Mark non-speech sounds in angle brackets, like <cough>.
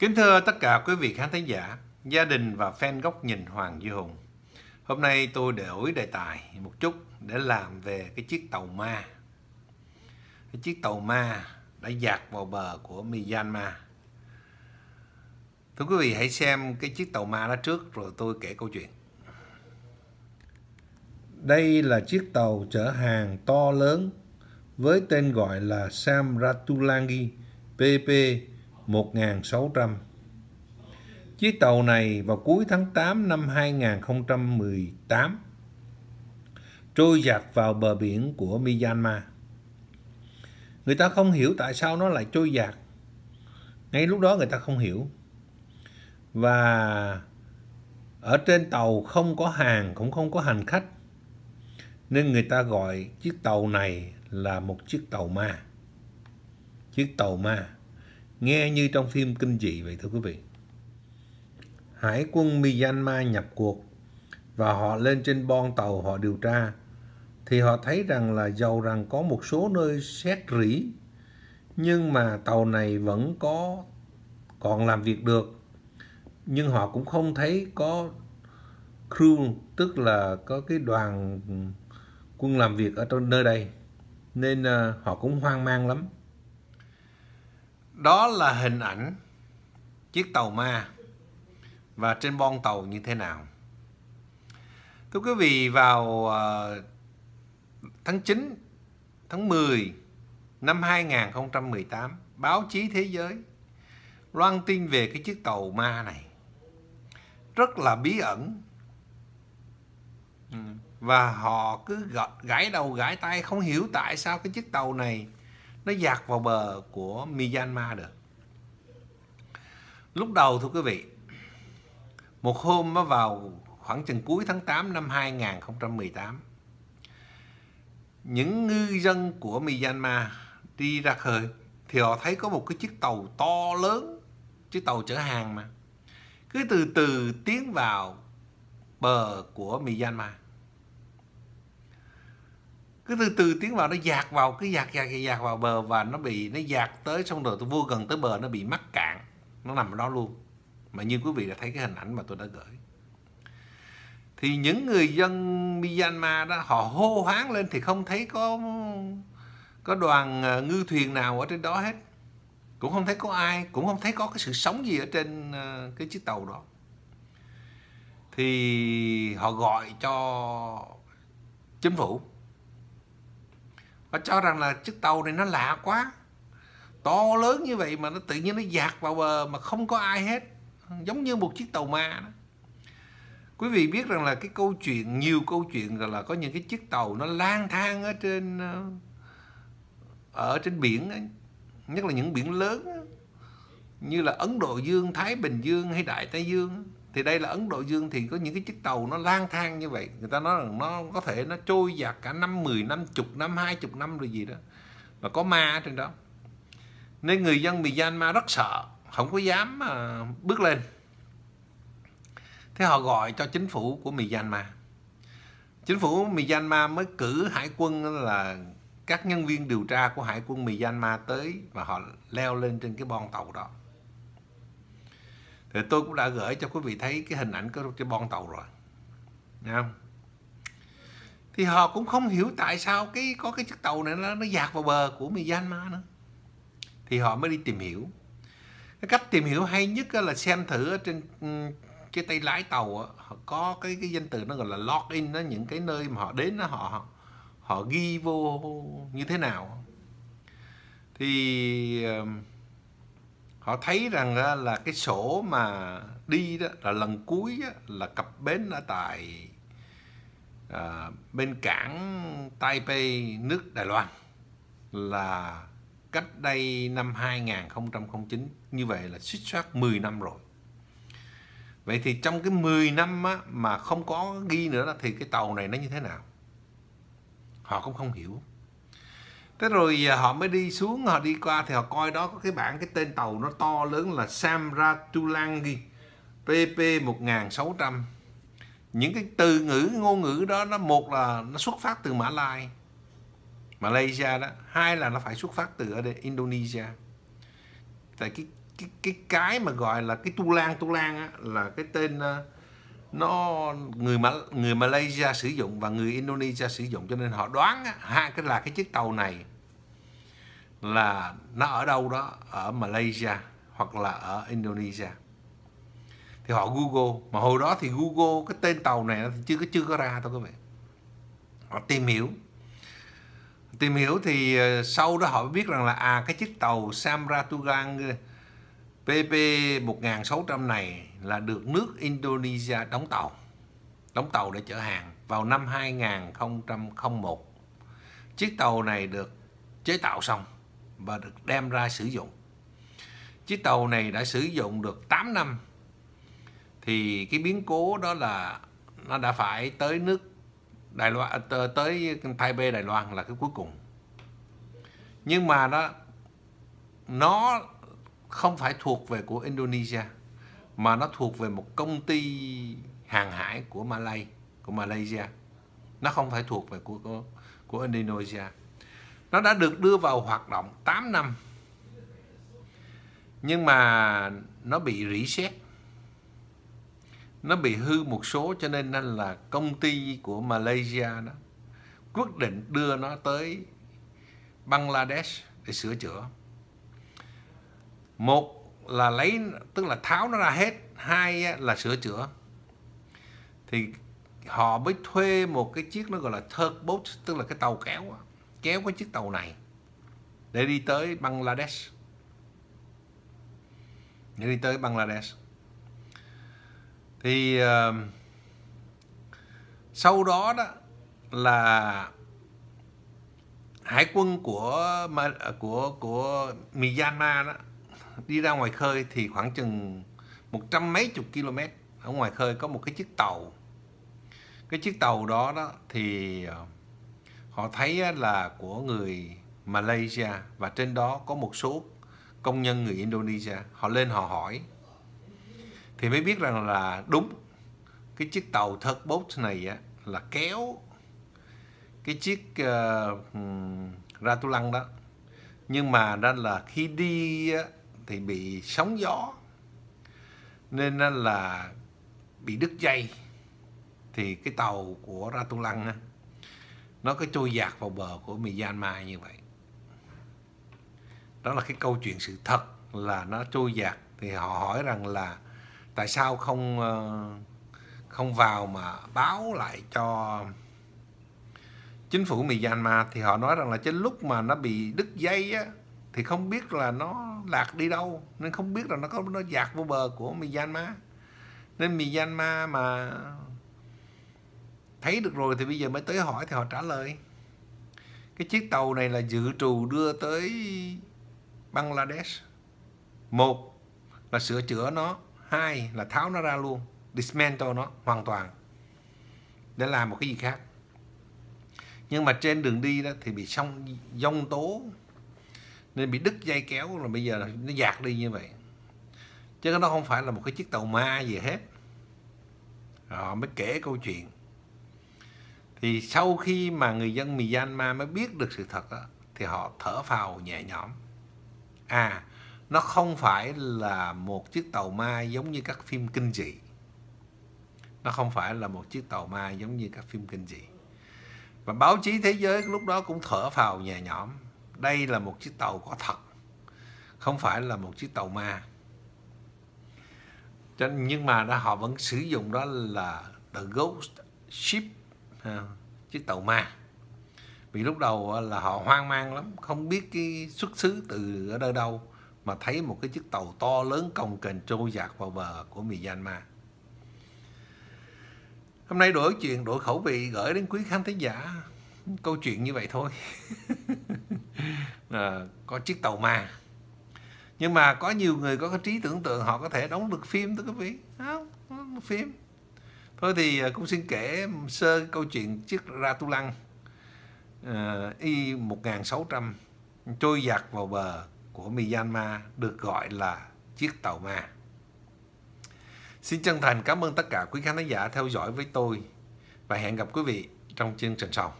Kính thưa tất cả quý vị khán thính giả, gia đình và fan góc nhìn Hoàng Duy Hùng. Hôm nay tôi đổi đề tài một chút để làm về cái chiếc tàu ma. Cái chiếc tàu ma đã dạt vào bờ của Myanmar. Thưa quý vị hãy xem cái chiếc tàu ma đó trước rồi tôi kể câu chuyện. Đây là chiếc tàu chở hàng to lớn với tên gọi là Samratulangi PP 1.600. Chiếc tàu này vào cuối tháng 8 năm 2018 trôi dạt vào bờ biển của Myanmar. Người ta không hiểu tại sao nó lại trôi dạt. Ngay lúc đó người ta không hiểu. Và ở trên tàu không có hàng cũng không có hành khách. Nên người ta gọi chiếc tàu này là một chiếc tàu ma. Chiếc tàu ma nghe như trong phim kinh dị vậy thưa quý vị. Hải quân Myanmar nhập cuộc và họ lên trên bon tàu họ điều tra thì họ thấy rằng là giàu rằng có một số nơi xét rỉ nhưng mà tàu này vẫn có còn làm việc được nhưng họ cũng không thấy có crew tức là có cái đoàn quân làm việc ở trong nơi đây nên ờ, họ cũng hoang mang lắm đó là hình ảnh chiếc tàu ma và trên bon tàu như thế nào thưa quý vị vào ờ, tháng 9 tháng 10 năm 2018 báo chí thế giới loan tin về cái chiếc tàu ma này rất là bí ẩn ừ. và họ cứ gãi đầu gãi tay không hiểu tại sao cái chiếc tàu này nó dạt vào bờ của Myanmar được. Lúc đầu thưa quý vị, một hôm nó vào khoảng chừng cuối tháng 8 năm 2018, những ngư dân của Myanmar đi ra khơi thì họ thấy có một cái chiếc tàu to lớn, chiếc tàu chở hàng mà, cứ từ từ tiến vào bờ của Myanmar cứ từ từ tiến vào nó dạt vào cứ dạt dạt dạt vào bờ và nó bị nó dạt tới xong rồi tôi vô gần tới bờ nó bị mắc cạn nó nằm ở đó luôn mà như quý vị đã thấy cái hình ảnh mà tôi đã gửi thì những người dân Myanmar đó họ hô hoáng lên thì không thấy có có đoàn ờ, ngư thuyền nào ở trên đó hết cũng không thấy có ai cũng không thấy có cái sự sống gì ở trên ờ, cái chiếc tàu đó thì họ gọi cho chính phủ họ cho rằng là chiếc tàu này nó lạ quá to lớn như vậy mà nó tự nhiên nó dạt vào bờ mà không có ai hết giống như một chiếc tàu ma đó quý vị biết rằng là cái câu chuyện nhiều câu chuyện rằng là có những cái chiếc tàu nó lang thang ở trên ờ, ở trên biển nhất là những biển lớn như là ấn độ dương thái bình dương hay đại tây dương thì đây là Ấn Độ Dương thì có những cái chiếc tàu nó lang thang như vậy người ta nói rằng nó có thể nó trôi dạt cả năm 10 năm chục năm hai chục năm rồi gì đó mà có ma ở trên đó nên người dân Myanmar rất sợ không có dám mà bước lên thế họ gọi cho chính phủ của Myanmar chính phủ Myanmar mới cử hải quân là các nhân viên điều tra của hải quân Myanmar tới và họ leo lên trên cái bon tàu đó thì tôi cũng đã gửi cho quý vị thấy cái hình ảnh của cái bon tàu rồi Nghe không? thì họ cũng không hiểu tại sao cái có cái chiếc tàu này nó, nó dạt vào bờ của Myanmar nữa thì họ mới đi tìm hiểu cái cách tìm hiểu hay nhất là xem thử trên cái tay lái tàu họ có cái cái danh từ nó gọi là login nó những cái nơi mà họ đến nó họ họ ghi vô như thế nào thì họ thấy rằng đó là cái sổ mà đi đó là lần cuối là cập bến ở tại à, bên cảng Taipei nước Đài Loan là cách đây năm 2009 như vậy là suýt soát 10 năm rồi vậy thì trong cái 10 năm á, mà không có ghi nữa đó, thì cái tàu này nó như thế nào họ cũng không hiểu thế rồi à, họ mới đi xuống họ đi qua thì họ coi đó có cái bảng cái tên tàu nó to lớn là Samratulangi PP 1600 những cái từ ngữ ngôn ngữ đó nó một là nó xuất phát từ Mã Lai Malaysia đó hai là nó phải xuất phát từ ở đây Indonesia tại cái cái cái cái mà gọi là cái Tulang Tulang á, là cái tên à, nó người Mã, người Malaysia sử dụng và người Indonesia sử dụng cho nên họ đoán á, hai cái là cái chiếc tàu này là nó ở đâu đó ở Malaysia hoặc là ở Indonesia thì họ Google mà hồi đó thì Google cái tên tàu này thì chưa có chưa có ra thôi các bạn họ tìm hiểu tìm hiểu thì ờ, sau đó họ biết rằng là à cái chiếc tàu Samratugang PP ờ, 1600 này là được nước Indonesia đóng tàu đóng tàu để chở hàng vào năm 2001 chiếc tàu này được chế tạo xong và được đem ra sử dụng. Chiếc tàu này đã sử dụng được 8 năm thì cái biến cố đó là nó đã phải tới nước Đài Loan ờ, tới Taipei Đài Loan là cái cuối cùng. Nhưng mà nó nó không phải thuộc về của Indonesia mà nó thuộc về một công ty hàng hải của Malaysia của Malaysia. Nó không phải thuộc về của của, của Indonesia nó đã được đưa vào hoạt động 8 năm nhưng mà nó bị rỉ sét nó bị hư một số cho nên nên là công ty của Malaysia đó quyết định đưa nó tới Bangladesh để sửa chữa một là lấy tức là tháo nó ra hết hai là sửa chữa thì họ mới thuê một cái chiếc nó gọi là tugboat tức là cái tàu kéo kéo cái chiếc tàu này để đi tới Bangladesh để đi tới Bangladesh thì uh, sau đó đó là hải quân của của của Myanmar đó đi ra ngoài khơi thì khoảng chừng một trăm mấy chục km ở ngoài khơi có một cái chiếc tàu cái chiếc tàu đó đó thì uh, họ thấy là của người Malaysia và trên đó có một số công nhân người Indonesia họ lên họ hỏi thì mới biết rằng là đúng cái chiếc tàu boat này á, là kéo cái chiếc uh, ra tu lăng đó nhưng mà đó là khi đi á, thì bị sóng gió nên là bị đứt dây thì cái tàu của ra tu lăng á, nó cứ trôi dạt vào bờ của Myanmar như vậy đó là cái câu chuyện sự thật là nó trôi dạt thì họ hỏi rằng là tại sao không ờ, không vào mà báo lại cho chính phủ Myanmar thì họ nói rằng là trên lúc mà nó bị đứt dây á thì không biết là nó lạc đi đâu nên không biết là nó có nó dạt vào bờ của Myanmar nên Myanmar mà thấy được rồi thì bây giờ mới tới hỏi thì họ trả lời cái chiếc tàu này là dự trù đưa tới Bangladesh một là sửa chữa nó hai là tháo nó ra luôn dismantle nó hoàn toàn để làm một cái gì khác nhưng mà trên đường đi đó thì bị sông dông tố nên bị đứt dây kéo là bây giờ nó dạt đi như vậy chứ nó không phải là một cái chiếc tàu ma gì hết họ mới kể câu chuyện thì sau khi mà người dân Myanmar mới biết được sự thật đó, thì họ thở phào nhẹ nhõm à nó không phải là một chiếc tàu ma giống như các phim kinh dị nó không phải là một chiếc tàu ma giống như các phim kinh dị và báo chí thế giới lúc đó cũng thở phào nhẹ nhõm đây là một chiếc tàu có thật không phải là một chiếc tàu ma nhưng mà đó họ vẫn sử dụng đó là the ghost ship chiếc tàu ma vì lúc đầu là họ hoang mang lắm không biết cái xuất xứ từ ở nơi đâu mà thấy một cái chiếc tàu to lớn cồng kềnh trôi dạt vào bờ của Myanmar hôm nay đổi chuyện đổi khẩu vị gửi đến quý khán thính giả câu chuyện như vậy thôi à, <laughs> có chiếc tàu ma nhưng mà có nhiều người có cái trí tưởng tượng họ có thể đóng được phim đó quý vị phim thôi thì à, cũng xin kể um, sơ câu chuyện chiếc Ratulang uh, à, Y 1600 trôi giặt vào bờ của Myanmar được gọi là chiếc tàu ma. Xin chân thành cảm ơn tất cả quý khán giả theo dõi với tôi và hẹn gặp quý vị trong chương trình sau.